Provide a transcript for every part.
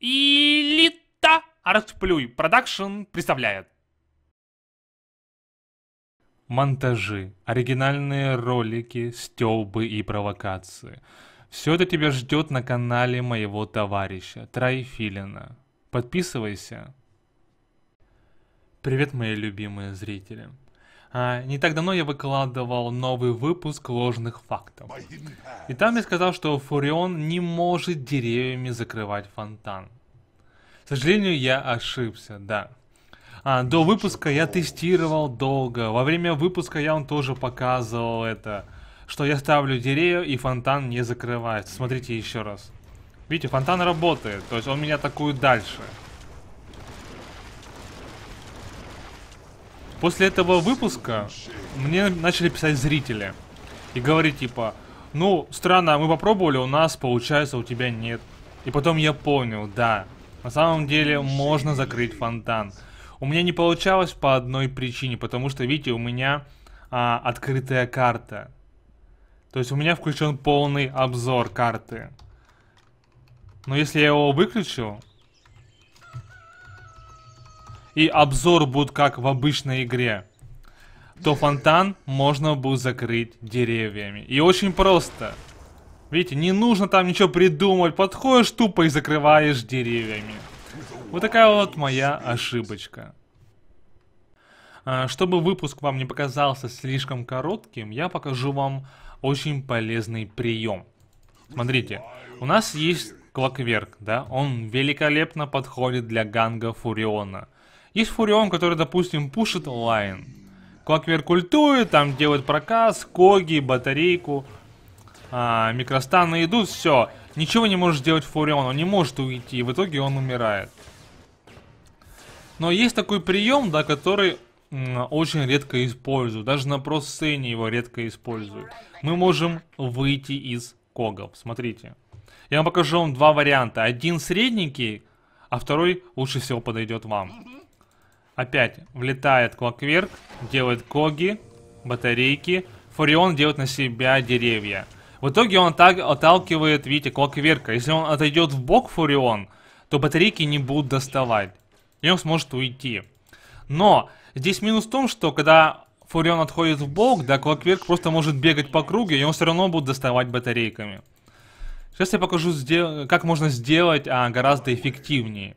Элита Артплюй Продакшн представляет. Монтажи, оригинальные ролики, стёбы и провокации. Все это тебя ждет на канале моего товарища Трайфилина. Подписывайся. Привет, мои любимые зрители. А, не так давно я выкладывал новый выпуск ложных фактов. И там я сказал, что Фурион не может деревьями закрывать фонтан. К сожалению, я ошибся, да. А, до выпуска я тестировал долго. Во время выпуска я вам тоже показывал это. Что я ставлю деревья и фонтан не закрывается. Смотрите еще раз. Видите, фонтан работает. То есть он меня атакует дальше. После этого выпуска мне начали писать зрители. И говорить типа, ну, странно, мы попробовали, у нас получается, у тебя нет. И потом я понял, да, на самом деле можно закрыть фонтан. У меня не получалось по одной причине, потому что, видите, у меня а, открытая карта. То есть у меня включен полный обзор карты. Но если я его выключу, и обзор будет как в обычной игре, то фонтан можно будет закрыть деревьями. И очень просто. Видите, не нужно там ничего придумывать. Подходишь тупо и закрываешь деревьями. Вот такая вот моя ошибочка. А, чтобы выпуск вам не показался слишком коротким, я покажу вам очень полезный прием. Смотрите, у нас есть Клокверк, да? Он великолепно подходит для ганга Фуриона. Есть Фурион, который, допустим, пушит онлайн. Клаквер культует, там делает проказ, коги, батарейку, а, микростаны идут, все. Ничего не может сделать Фурион, он не может уйти, и в итоге он умирает. Но есть такой прием, да, который очень редко используют. Даже на просцене его редко используют. Мы можем выйти из когов. Смотрите. Я вам покажу вам два варианта. Один средненький, а второй лучше всего подойдет вам. Опять влетает Клокверк, делает коги, батарейки. Фурион делает на себя деревья. В итоге он так отталкивает, видите, Клокверка. Если он отойдет в бок Фурион, то батарейки не будут доставать. И он сможет уйти. Но здесь минус в том, что когда Фурион отходит в бок, да, Клокверк просто может бегать по кругу, и он все равно будет доставать батарейками. Сейчас я покажу, как можно сделать а, гораздо эффективнее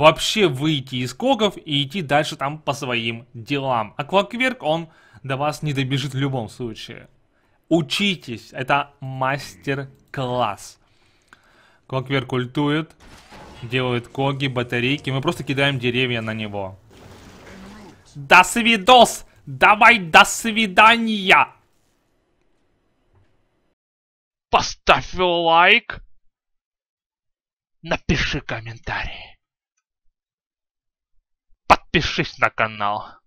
вообще выйти из когов и идти дальше там по своим делам. А Клокверк, он до вас не добежит в любом случае. Учитесь, это мастер-класс. Клокверк ультует, делает коги, батарейки. Мы просто кидаем деревья на него. До свидос! Давай до свидания! Поставь лайк! Напиши комментарий подпишись на канал